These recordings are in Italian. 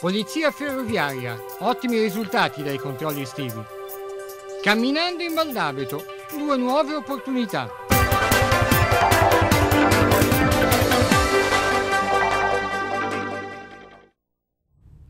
Polizia ferroviaria, ottimi risultati dai controlli estivi. Camminando in Valdabeto, due nuove opportunità.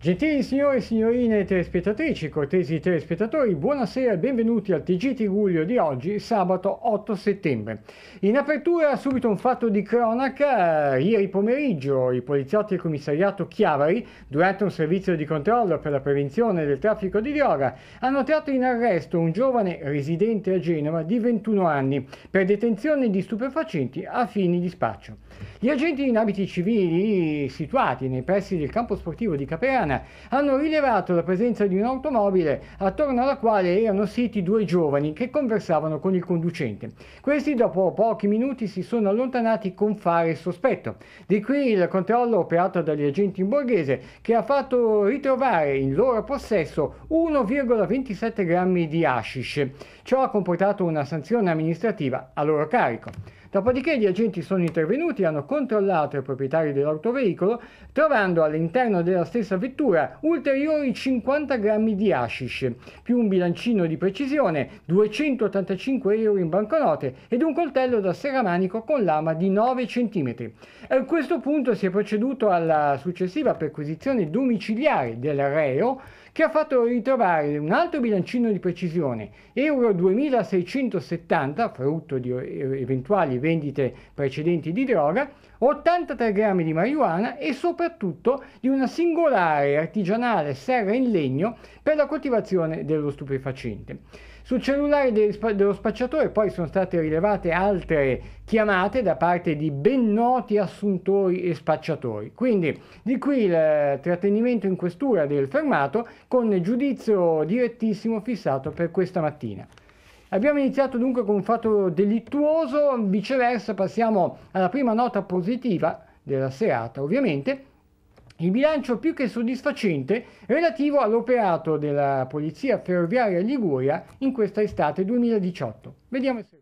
Gentili signori e signorine telespettatrici, cortesi telespettatori, buonasera e benvenuti al TG Tiguglio di oggi, sabato 8 settembre. In apertura subito un fatto di cronaca, ieri pomeriggio i poliziotti del commissariato Chiavari, durante un servizio di controllo per la prevenzione del traffico di droga, hanno tratto in arresto un giovane residente a Genova di 21 anni per detenzione di stupefacenti a fini di spaccio. Gli agenti in abiti civili situati nei pressi del campo sportivo di Caperana Toscana hanno rilevato la presenza di un'automobile attorno alla quale erano siti due giovani che conversavano con il conducente. Questi dopo pochi minuti si sono allontanati con fare sospetto. Di qui il controllo operato dagli agenti in borghese che ha fatto ritrovare in loro possesso 1,27 grammi di hashish. Ciò ha comportato una sanzione amministrativa a loro carico. Dopodiché gli agenti sono intervenuti e hanno controllato i proprietari dell'autoveicolo, trovando all'interno della stessa vettura ulteriori 50 grammi di hashish, più un bilancino di precisione, 285 euro in banconote ed un coltello da serramanico con lama di 9 cm. A questo punto si è proceduto alla successiva perquisizione domiciliare del reo che ha fatto ritrovare un altro bilancino di precisione, euro 2670, frutto di eh, eventuali vendite precedenti di droga, 83 grammi di marijuana e soprattutto di una singolare artigianale serra in legno per la coltivazione dello stupefacente. Sul cellulare dello spacciatore poi sono state rilevate altre chiamate da parte di ben noti assuntori e spacciatori. Quindi di qui il trattenimento in questura del fermato con giudizio direttissimo fissato per questa mattina. Abbiamo iniziato dunque con un fatto delittuoso, viceversa passiamo alla prima nota positiva della serata ovviamente, il bilancio più che soddisfacente relativo all'operato della Polizia Ferroviaria Liguria in questa estate 2018. Vediamo se...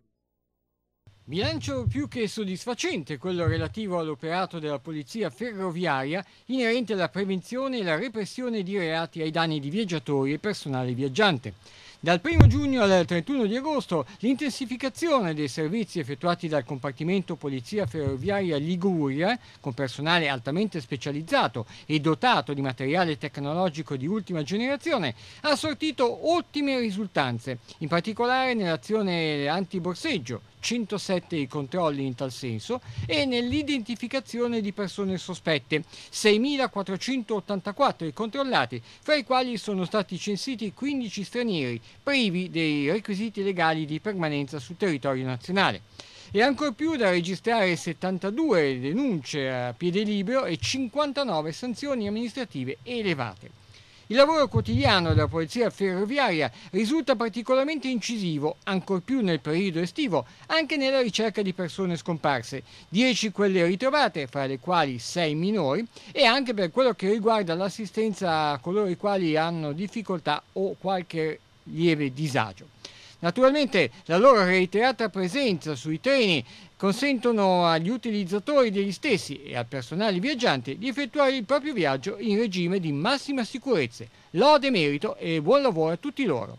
Bilancio più che soddisfacente quello relativo all'operato della Polizia Ferroviaria inerente alla prevenzione e alla repressione di reati ai danni di viaggiatori e personale viaggiante. Dal 1 giugno al 31 di agosto l'intensificazione dei servizi effettuati dal compartimento Polizia Ferroviaria Liguria, con personale altamente specializzato e dotato di materiale tecnologico di ultima generazione, ha sortito ottime risultanze, in particolare nell'azione antiborseggio 107 i controlli in tal senso e nell'identificazione di persone sospette, 6.484 i controllati, fra i quali sono stati censiti 15 stranieri privi dei requisiti legali di permanenza sul territorio nazionale e ancor più da registrare 72 denunce a piede libero e 59 sanzioni amministrative elevate. Il lavoro quotidiano della polizia ferroviaria risulta particolarmente incisivo, ancor più nel periodo estivo, anche nella ricerca di persone scomparse, 10 quelle ritrovate, fra le quali 6 minori, e anche per quello che riguarda l'assistenza a coloro i quali hanno difficoltà o qualche lieve disagio. Naturalmente la loro reiterata presenza sui treni consentono agli utilizzatori degli stessi e al personale viaggiante di effettuare il proprio viaggio in regime di massima sicurezza. Lode merito e buon lavoro a tutti loro.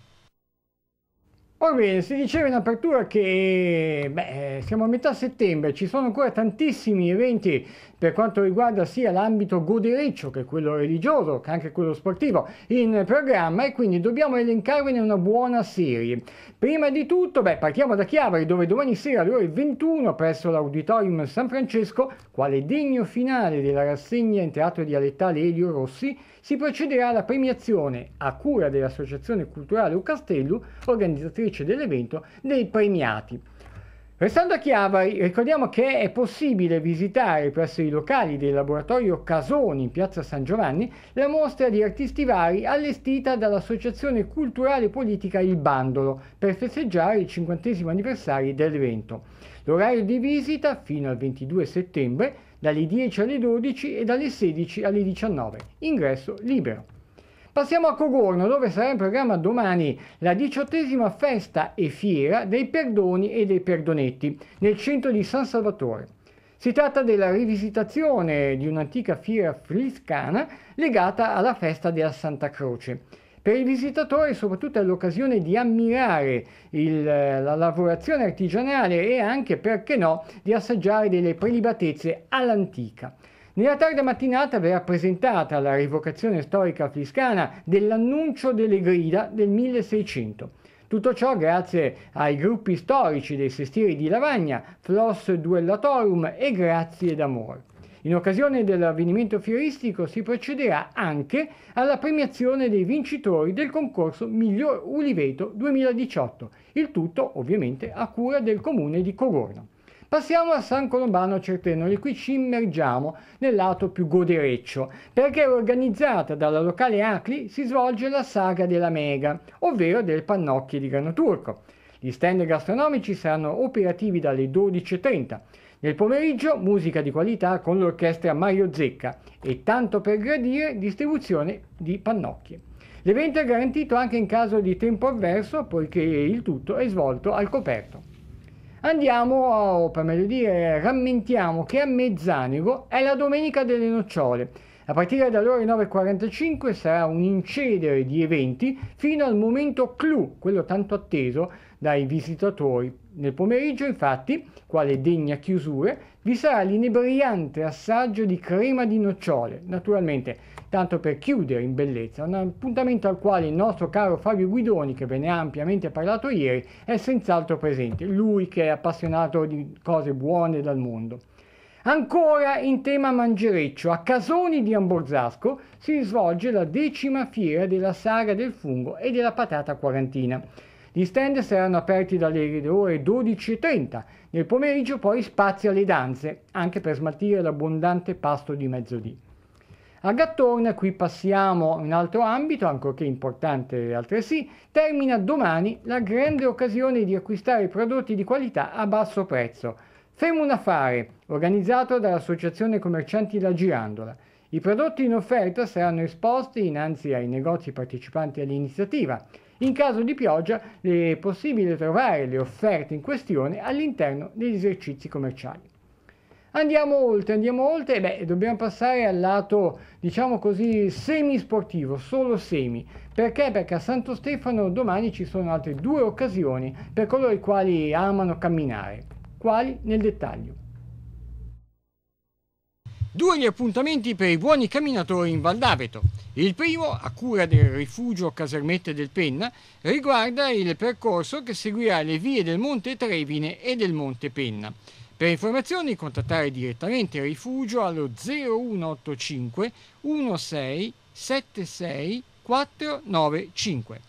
Orbene, si diceva in apertura che beh, siamo a metà settembre, ci sono ancora tantissimi eventi per quanto riguarda sia l'ambito godereccio che quello religioso, che anche quello sportivo, in programma e quindi dobbiamo elencarvene una buona serie. Prima di tutto, beh, partiamo da Chiavari dove domani sera alle ore 21 presso l'Auditorium San Francesco, quale degno finale della rassegna in teatro dialettale Elio Rossi, si procederà alla premiazione a cura dell'Associazione Culturale Ucastello, organizzatrice dell'evento, dei premiati. Restando a Chiavari, ricordiamo che è possibile visitare presso i locali del laboratorio Casoni in piazza San Giovanni la mostra di artisti vari allestita dall'associazione culturale politica Il Bandolo per festeggiare il cinquantesimo anniversario dell'evento. L'orario di visita fino al 22 settembre dalle 10 alle 12 e dalle 16 alle 19. Ingresso libero. Passiamo a Cogorno, dove sarà in programma domani la diciottesima festa e fiera dei perdoni e dei perdonetti nel centro di San Salvatore. Si tratta della rivisitazione di un'antica fiera friscana legata alla festa della Santa Croce. Per i visitatori, soprattutto è l'occasione di ammirare il, la lavorazione artigianale e anche, perché no, di assaggiare delle prelibatezze all'antica. Nella tarda mattinata verrà presentata la rivocazione storica fliscana dell'annuncio delle grida del 1600. Tutto ciò grazie ai gruppi storici dei sestieri di Lavagna, Flos Duellatorum e Grazie d'Amor. In occasione dell'avvenimento fieristico si procederà anche alla premiazione dei vincitori del concorso Miglior Uliveto 2018, il tutto ovviamente a cura del comune di Cogorno. Passiamo a San Colombano Certenoli, qui ci immergiamo nel lato più godereccio, perché organizzata dalla locale Acli si svolge la saga della Mega, ovvero del pannocchie di grano turco. Gli stand gastronomici saranno operativi dalle 12.30. Nel pomeriggio musica di qualità con l'orchestra Mario Zecca e tanto per gradire distribuzione di pannocchie. L'evento è garantito anche in caso di tempo avverso poiché il tutto è svolto al coperto. Andiamo, o per meglio dire, rammentiamo che a Mezzanico è la Domenica delle Nocciole. A partire dalle ore 9.45 sarà un incedere di eventi fino al momento clou, quello tanto atteso dai visitatori. Nel pomeriggio, infatti, quale degna chiusura, vi sarà l'inebriante assaggio di crema di nocciole, naturalmente tanto per chiudere in bellezza, un appuntamento al quale il nostro caro Fabio Guidoni, che ve ne ha ampiamente parlato ieri, è senz'altro presente, lui che è appassionato di cose buone dal mondo. Ancora in tema mangereccio, a Casoni di Amborzasco si svolge la decima fiera della saga del fungo e della patata quarantina. Gli stand saranno aperti dalle ore 12.30, nel pomeriggio poi spazio alle danze, anche per smaltire l'abbondante pasto di mezzodì. A Gattorna, qui passiamo in altro ambito, ancorché importante altresì, termina domani la grande occasione di acquistare prodotti di qualità a basso prezzo. Fermo un affare, organizzato dall'Associazione Commercianti La Girandola. I prodotti in offerta saranno esposti innanzi ai negozi partecipanti all'iniziativa. In caso di pioggia è possibile trovare le offerte in questione all'interno degli esercizi commerciali. Andiamo oltre, andiamo oltre, e beh, dobbiamo passare al lato, diciamo così, semi-sportivo, solo semi. Perché? Perché a Santo Stefano domani ci sono altre due occasioni per coloro i quali amano camminare. Quali nel dettaglio. Due gli appuntamenti per i buoni camminatori in Val d'Aveto. Il primo, a cura del rifugio Casermette del Penna, riguarda il percorso che seguirà le vie del Monte Trevine e del Monte Penna. Per informazioni contattare direttamente Rifugio allo 0185 16 495.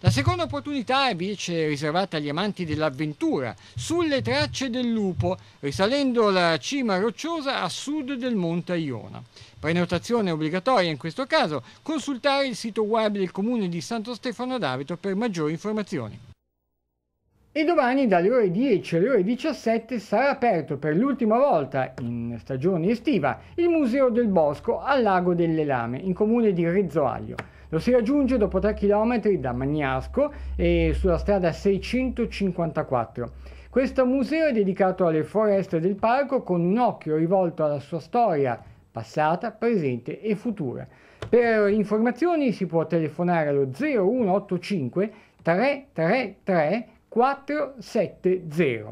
La seconda opportunità è invece riservata agli amanti dell'avventura, sulle tracce del lupo, risalendo la cima rocciosa a sud del Monte Iona. Prenotazione obbligatoria in questo caso, consultare il sito web del comune di Santo Stefano d'Abito per maggiori informazioni. E domani dalle ore 10 alle ore 17 sarà aperto per l'ultima volta in stagione estiva il Museo del Bosco al Lago delle Lame, in comune di Rizzoaglio. Lo si raggiunge dopo 3 km da Magnasco e sulla strada 654. Questo museo è dedicato alle foreste del parco con un occhio rivolto alla sua storia passata, presente e futura. Per informazioni si può telefonare allo 0185 333 470.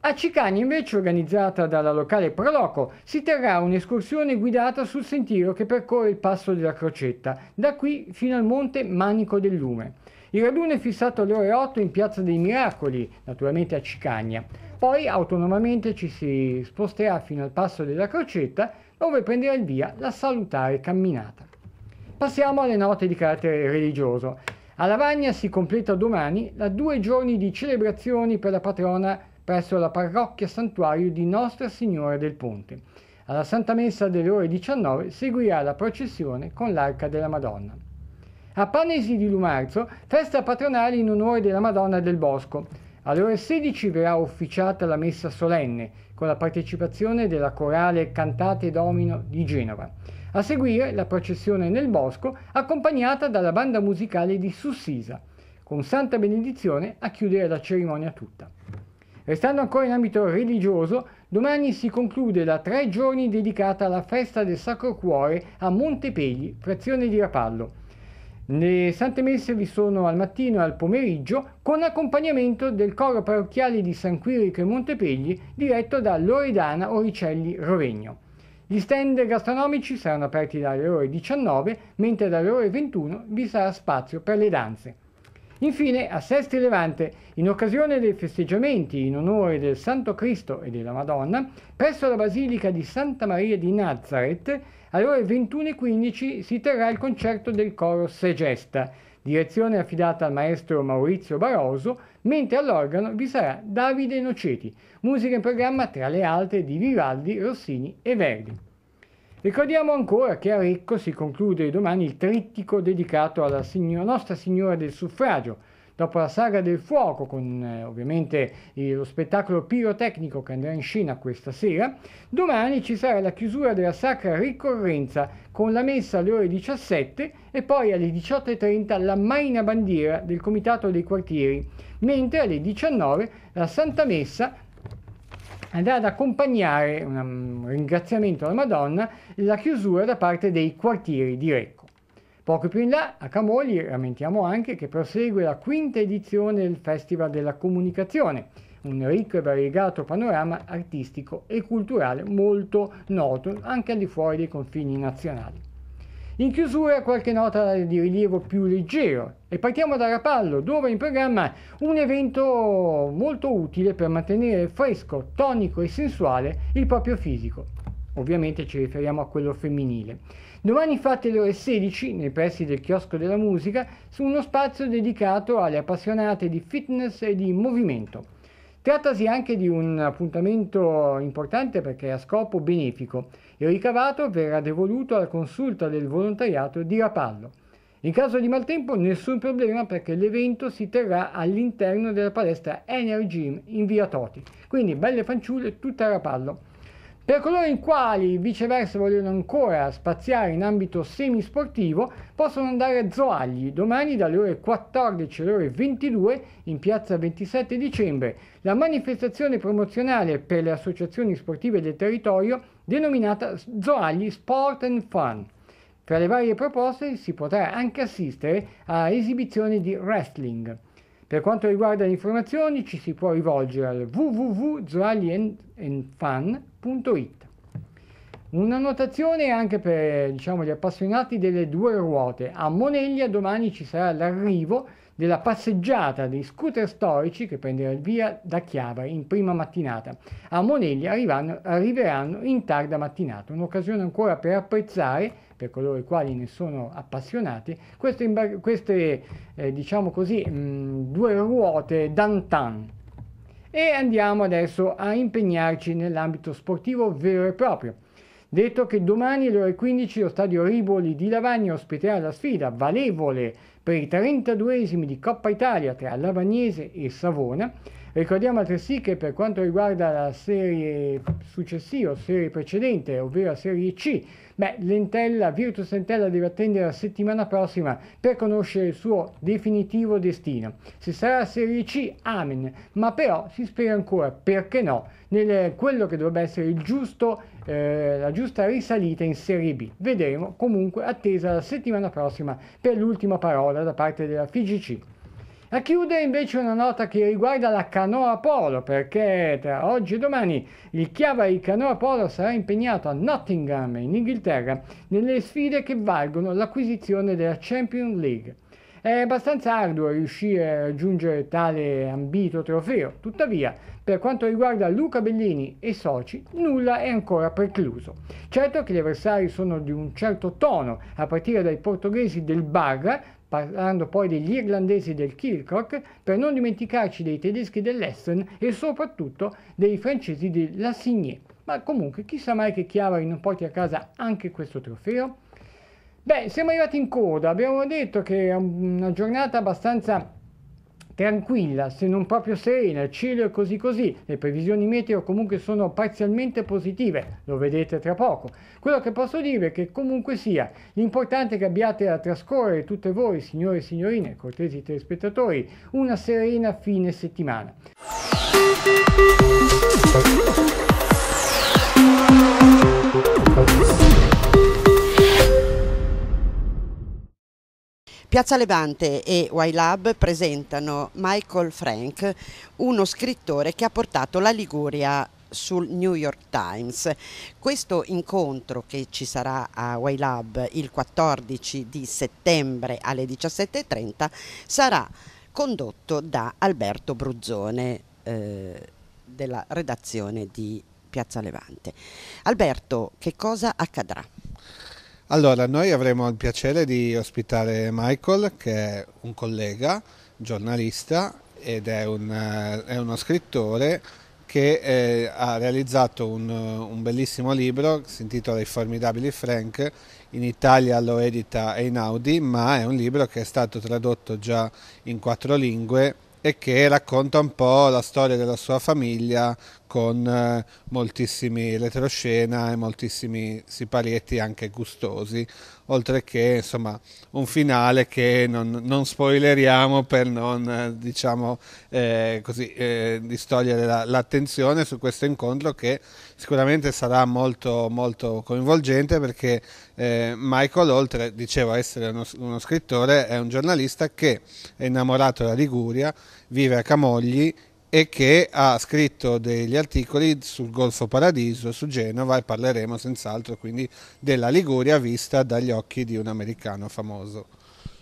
A Cicani, invece, organizzata dalla locale Proloco, si terrà un'escursione guidata sul sentiero che percorre il passo della Crocetta, da qui fino al monte Manico del Lume. Il raduno è fissato alle ore 8 in Piazza dei Miracoli, naturalmente a Cicagna. Poi autonomamente ci si sposterà fino al passo della Crocetta, dove prenderà il via la salutare camminata. Passiamo alle note di carattere religioso. A Lavagna si completa domani la due giorni di celebrazioni per la patrona presso la parrocchia santuario di Nostra Signora del Ponte. Alla Santa Messa delle ore 19 seguirà la processione con l'Arca della Madonna. A Panesi di Lumarzo, festa patronale in onore della Madonna del Bosco. Alle ore 16 verrà ufficiata la messa solenne con la partecipazione della corale Cantate Domino di Genova. A seguire la processione nel bosco accompagnata dalla banda musicale di Sussisa, con santa benedizione a chiudere la cerimonia tutta. Restando ancora in ambito religioso, domani si conclude la tre giorni dedicata alla festa del Sacro Cuore a Montepegli, frazione di Rapallo. Le sante messe vi sono al mattino e al pomeriggio con accompagnamento del coro parrocchiale di San Quirico e Montepegli diretto da Loredana Oricelli Rovegno. Gli stand gastronomici saranno aperti dalle ore 19, mentre dalle ore 21 vi sarà spazio per le danze. Infine, a Sesti Levante, in occasione dei festeggiamenti in onore del Santo Cristo e della Madonna, presso la Basilica di Santa Maria di Nazareth, alle ore 21.15 si terrà il concerto del coro Segesta, direzione affidata al maestro Maurizio Barroso, mentre all'organo vi sarà Davide Noceti, musica in programma tra le altre di Vivaldi, Rossini e Verdi. Ricordiamo ancora che a Ricco si conclude domani il trittico dedicato alla signor- Nostra Signora del Suffragio, dopo la saga del fuoco con eh, ovviamente eh, lo spettacolo pirotecnico che andrà in scena questa sera, domani ci sarà la chiusura della sacra ricorrenza con la messa alle ore 17 e poi alle 18.30 la maina bandiera del Comitato dei Quartieri, mentre alle 19 la Santa Messa andrà ad accompagnare un ringraziamento alla Madonna la chiusura da parte dei quartieri diretti. Poco più in là, a Camogli, rammentiamo anche che prosegue la quinta edizione del Festival della Comunicazione, un ricco e variegato panorama artistico e culturale molto noto anche al di fuori dei confini nazionali. In chiusura qualche nota di rilievo più leggero e partiamo da Rapallo dove in programma un evento molto utile per mantenere fresco, tonico e sensuale il proprio fisico ovviamente ci riferiamo a quello femminile. Domani infatti alle ore 16, nei pressi del chiosco della musica, su uno spazio dedicato alle appassionate di fitness e di movimento. Trattasi anche di un appuntamento importante perché è a scopo benefico. Il ricavato verrà devoluto alla consulta del volontariato di Rapallo. In caso di maltempo nessun problema perché l'evento si terrà all'interno della palestra Energy in via Toti. Quindi belle fanciulle tutta a Rapallo. Per coloro i quali viceversa vogliono ancora spaziare in ambito semisportivo, possono andare a Zoagli domani dalle ore 14 alle ore 22 in piazza 27 dicembre, la manifestazione promozionale per le associazioni sportive del territorio denominata Zoagli Sport and Fun. Tra le varie proposte si potrà anche assistere a esibizioni di wrestling. Per quanto riguarda le informazioni ci si può rivolgere al www.zoalienfan.it. Una notazione anche per diciamo, gli appassionati delle due ruote. A Moneglia domani ci sarà l'arrivo della passeggiata dei scooter storici che prenderà il via da Chiavari in prima mattinata. A Moneglia arriveranno in tarda mattinata, un'occasione ancora per apprezzare per coloro i quali ne sono appassionati, queste, queste eh, diciamo così, mh, due ruote d'antan. E andiamo adesso a impegnarci nell'ambito sportivo vero e proprio. Detto che domani alle ore 15 lo stadio Riboli di Lavagna ospiterà la sfida valevole per i 32esimi di Coppa Italia tra Lavagnese e Savona Ricordiamo altresì che per quanto riguarda la serie successiva, serie precedente, ovvero la serie C, beh, l'Entella, Virtus Entella deve attendere la settimana prossima per conoscere il suo definitivo destino. Se sarà la serie C, amen, ma però si spera ancora, perché no, nel quello che dovrebbe essere il giusto, eh, la giusta risalita in serie B. Vedremo, comunque attesa la settimana prossima per l'ultima parola da parte della FIGC. A chiudere invece una nota che riguarda la canoa polo, perché tra oggi e domani il chiave di Canoa Polo sarà impegnato a Nottingham, in Inghilterra, nelle sfide che valgono l'acquisizione della Champions League. È abbastanza arduo riuscire a raggiungere tale ambito trofeo, tuttavia per quanto riguarda Luca Bellini e soci nulla è ancora precluso. Certo che gli avversari sono di un certo tono, a partire dai portoghesi del Barra, parlando poi degli irlandesi del Kirchhoff, per non dimenticarci dei tedeschi dell'Essen e soprattutto dei francesi di Lassigné. Ma comunque, chissà mai che Chiavari non porti a casa anche questo trofeo. Beh, siamo arrivati in coda, abbiamo detto che è una giornata abbastanza tranquilla se non proprio serena, il cielo è così così, le previsioni meteo comunque sono parzialmente positive, lo vedete tra poco. Quello che posso dire è che comunque sia, l'importante è che abbiate a trascorrere tutte voi, signore e signorine, cortesi telespettatori, una serena fine settimana. Piazza Levante e YLab presentano Michael Frank, uno scrittore che ha portato la Liguria sul New York Times. Questo incontro che ci sarà a YLab il 14 di settembre alle 17.30 sarà condotto da Alberto Bruzzone eh, della redazione di Piazza Levante. Alberto, che cosa accadrà? Allora, noi avremo il piacere di ospitare Michael, che è un collega, giornalista ed è, un, eh, è uno scrittore che eh, ha realizzato un, eh, un, bellissimo libro, si intitola I formidabili Frank, in Italia lo edita Einaudi, ma è un libro che è stato tradotto già in quattro lingue e che racconta un po' la storia della sua famiglia con eh, moltissimi retroscena e moltissimi siparietti anche gustosi oltre che insomma un finale che non, non spoileriamo per non eh, diciamo eh, così eh, distogliere la, l'attenzione su questo incontro che sicuramente sarà molto molto coinvolgente perché eh, Michael oltre dicevo a essere uno, uno scrittore è un giornalista che è innamorato della Liguria vive a Camogli e che ha scritto degli articoli sul Golfo Paradiso, su Genova e parleremo senz'altro quindi della Liguria vista dagli occhi di un americano famoso.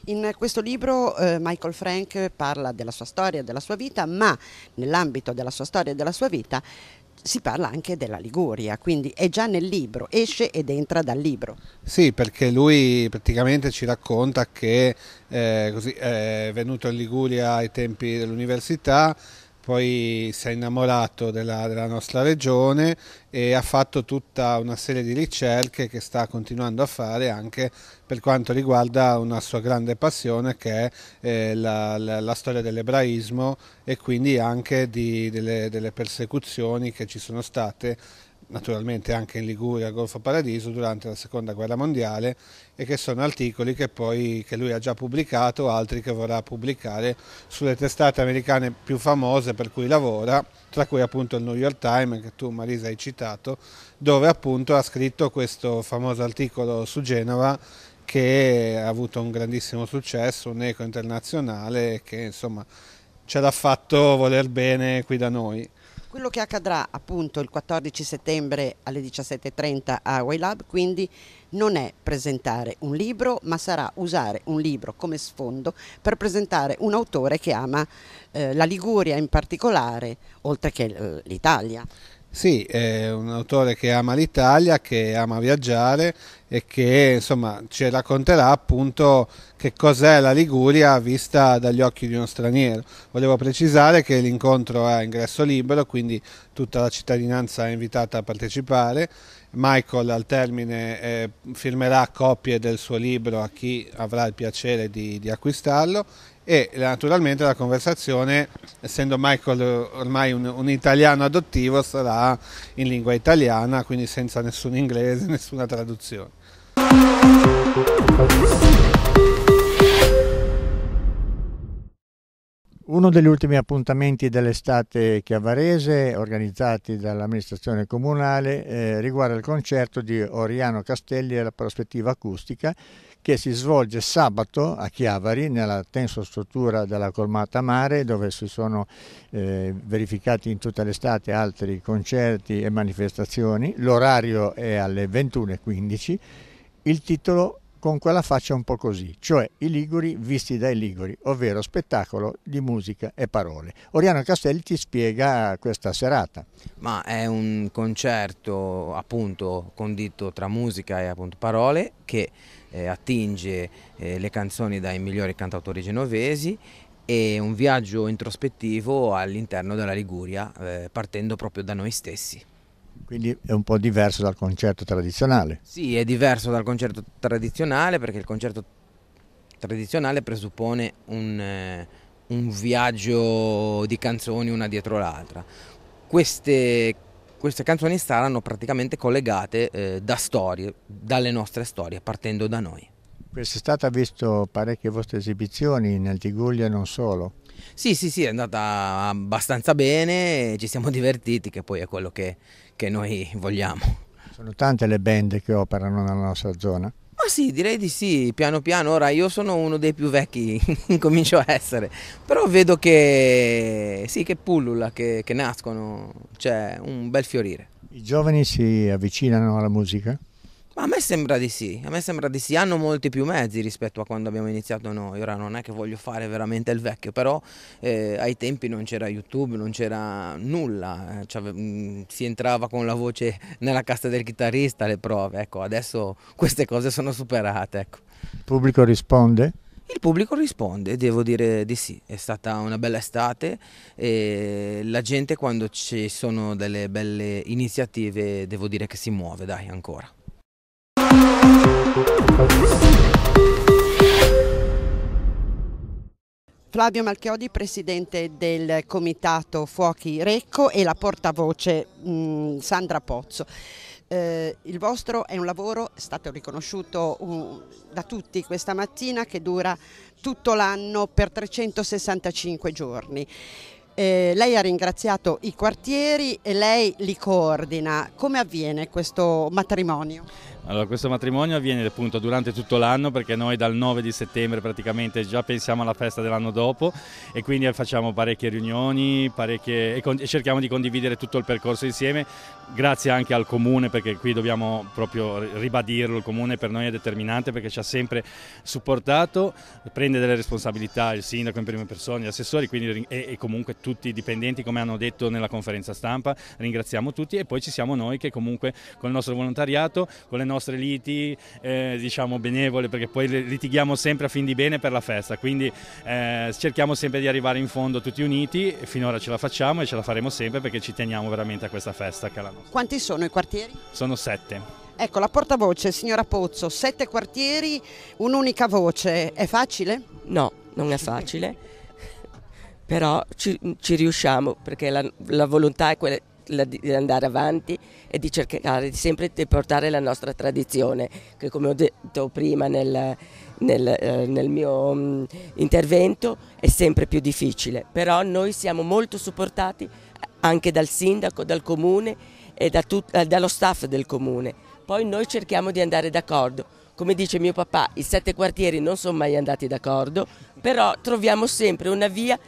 In questo libro eh, Michael Frank parla della sua storia, della sua vita, ma nell'ambito della sua storia e della sua vita si parla anche della Liguria, quindi è già nel libro, esce ed entra dal libro. Sì, perché lui praticamente ci racconta che eh, così, è venuto in Liguria ai tempi dell'università, poi si è innamorato della, della, nostra regione e ha fatto tutta una serie di ricerche che sta continuando a fare anche per quanto riguarda una sua grande passione che è eh, la, la, la, storia dell'ebraismo e quindi anche di, delle, delle persecuzioni che ci sono state naturalmente anche in Liguria, al Golfo Paradiso, durante la Seconda Guerra Mondiale e che sono articoli che, poi, che lui ha già pubblicato, altri che vorrà pubblicare sulle testate americane più famose per cui lavora, tra cui appunto il New York Times che tu Marisa hai citato, dove appunto ha scritto questo famoso articolo su Genova che ha avuto un grandissimo successo, un eco internazionale che insomma ce l'ha fatto voler bene qui da noi quello che accadrà appunto il 14 settembre alle 17.30 a Waylab, quindi non è presentare un libro ma sarà usare un libro come sfondo per presentare un autore che ama eh, la Liguria in particolare oltre che eh, l'Italia. Sì, è un autore che ama l'Italia, che ama viaggiare e che insomma ci racconterà appunto che cos'è la Liguria vista dagli occhi di uno straniero. Volevo precisare che l'incontro è a ingresso libero, quindi tutta la cittadinanza è invitata a partecipare. Michael al termine eh, firmerà copie del suo libro a chi avrà il piacere di, di acquistarlo e naturalmente la conversazione, essendo Michael ormai un, un, italiano adottivo, sarà in lingua italiana, quindi senza nessun inglese, nessuna traduzione. Uno degli ultimi appuntamenti dell'estate chiavarese organizzati dall'amministrazione comunale eh, riguarda il concerto di Oriano Castelli e la prospettiva acustica che si svolge sabato a Chiavari nella tensa struttura della Colmata Mare dove si sono eh, verificati in tutta l'estate altri concerti e manifestazioni. L'orario è alle 21.15. Il titolo con quella faccia un po' così, cioè i Liguri visti dai Liguri, ovvero spettacolo di musica e parole. Oriano Castelli ti spiega questa serata. Ma è un concerto appunto condito tra musica e appunto parole che eh, attinge eh, le canzoni dai migliori cantautori genovesi e un viaggio introspettivo all'interno della Liguria, eh, partendo proprio da noi stessi. Quindi è un po' diverso dal concerto tradizionale. Sì, è diverso dal concerto tradizionale perché il concerto tradizionale presuppone un, eh, un viaggio di canzoni una dietro l'altra. Queste queste canzoni saranno praticamente collegate eh, da storie, dalle nostre storie, partendo da noi. Quest'estate ha visto parecchie vostre esibizioni nel Altiguglia e non solo. Sì, sì, sì, è andata abbastanza bene, ci siamo divertiti, che poi è quello che, che noi vogliamo. Sono tante le band che operano nella nostra zona? Ma sì, direi di sì, piano piano. Ora io sono uno dei più vecchi, comincio a essere, però vedo che sì, che pullula, che, che nascono, c'è cioè, un bel fiorire. I giovani si avvicinano alla musica? Ma a me sembra di sì, a me sembra di sì, hanno molti più mezzi rispetto a quando abbiamo iniziato noi, ora non è che voglio fare veramente il vecchio, però eh, ai tempi non c'era YouTube, non c'era nulla, eh, cioè, mh, mm, si entrava con la voce nella cassa del chitarrista alle prove, ecco, adesso queste cose sono superate. Ecco. Il pubblico risponde? Il pubblico risponde, devo dire di sì, è stata una bella estate e la gente quando ci sono delle belle iniziative devo dire che si muove, dai, ancora. Flavio Malchiodi, presidente del comitato Fuochi Recco e la portavoce mh, mm, Sandra Pozzo. Eh, il vostro è un lavoro, è stato riconosciuto uh, da tutti questa mattina, che dura tutto l'anno per 365 giorni. Eh, lei ha ringraziato i quartieri e lei li coordina. Come avviene questo matrimonio? Allora, questo matrimonio avviene appunto durante tutto l'anno perché noi dal 9 di settembre praticamente già pensiamo alla festa dell'anno dopo e quindi facciamo parecchie riunioni parecchie, e, con, e, cerchiamo di condividere tutto il percorso insieme grazie anche al comune perché qui dobbiamo proprio ribadirlo, il comune per noi è determinante perché ci ha sempre supportato, prende delle responsabilità il sindaco in prima persona, gli assessori quindi, e, e comunque tutti i dipendenti come hanno detto nella conferenza stampa, ringraziamo tutti e poi ci siamo noi che comunque con il nostro volontariato, con le nostre nostre liti eh, diciamo benevole perché poi litighiamo sempre a fin di bene per la festa, quindi eh, cerchiamo sempre di arrivare in fondo tutti uniti, finora ce la facciamo e ce la faremo sempre perché ci teniamo veramente a questa festa che è la nostra. Quanti sono i quartieri? Sono sette. Ecco, la portavoce, signora Pozzo, sette quartieri, un'unica voce, è facile? No, non è facile, però ci, ci riusciamo perché la, la volontà è quella di andare avanti e di cercare sempre di portare la nostra tradizione, che come ho detto prima nel, nel, eh, nel mio mh, mm, intervento è sempre più difficile, però noi siamo molto supportati anche dal sindaco, dal comune e da eh, dallo staff del comune. Poi noi cerchiamo di andare d'accordo. Come dice mio papà, i sette quartieri non sono mai andati d'accordo, però troviamo sempre una via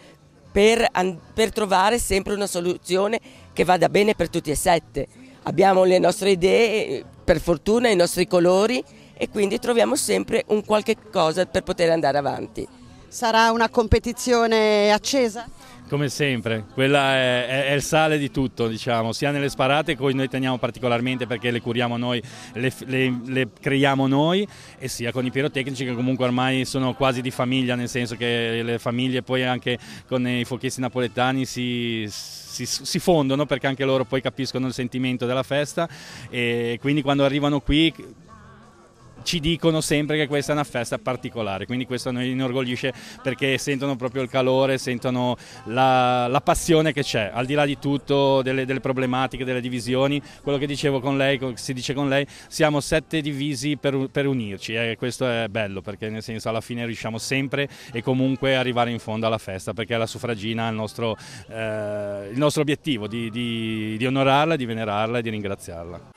per, per trovare sempre una soluzione che vada bene per tutti e sette. Abbiamo le nostre idee, per fortuna i nostri colori e quindi troviamo sempre un qualche cosa per poter andare avanti. Sarà una competizione accesa? Come sempre, quella è, è, è, il sale di tutto, diciamo, sia nelle sparate che noi teniamo particolarmente perché le curiamo noi, le, le, le, creiamo noi, e sia con i pirotecnici che comunque ormai sono quasi di famiglia, nel senso che le famiglie poi anche con i fuochisti napoletani si, si, si fondono perché anche loro poi capiscono il sentimento della festa e quindi quando arrivano qui ci dicono sempre che questa è una festa particolare, quindi questo noi inorgoglisce perché sentono proprio il calore, sentono la, la passione che c'è, al di là di tutto, delle, delle, problematiche, delle divisioni, quello che dicevo con lei, si dice con lei, siamo sette divisi per, per unirci e eh, questo è bello perché nel senso alla fine riusciamo sempre e comunque arrivare in fondo alla festa perché la suffragina è il nostro, eh, il nostro obiettivo di, di, di onorarla, di venerarla e di ringraziarla.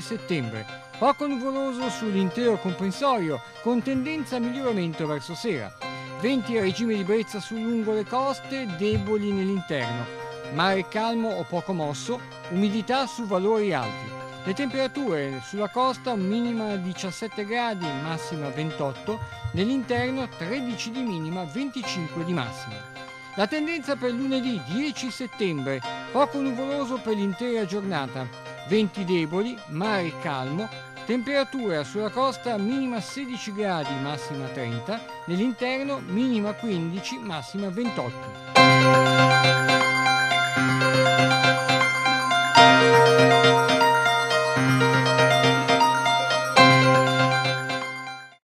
di settembre, poco nuvoloso sull'intero comprensorio, con tendenza a miglioramento verso sera. Venti a regime di brezza su lungo le coste, deboli nell'interno. Mare calmo o poco mosso, umidità su valori alti. Le temperature sulla costa minima 17 gradi, massima 28, nell'interno 13 di minima, 25 di massima. La tendenza per lunedì 10 settembre, poco nuvoloso per l'intera giornata, venti deboli, mare calmo, temperatura sulla costa minima 16 gradi, massima 30, nell'interno minima 15, massima 28.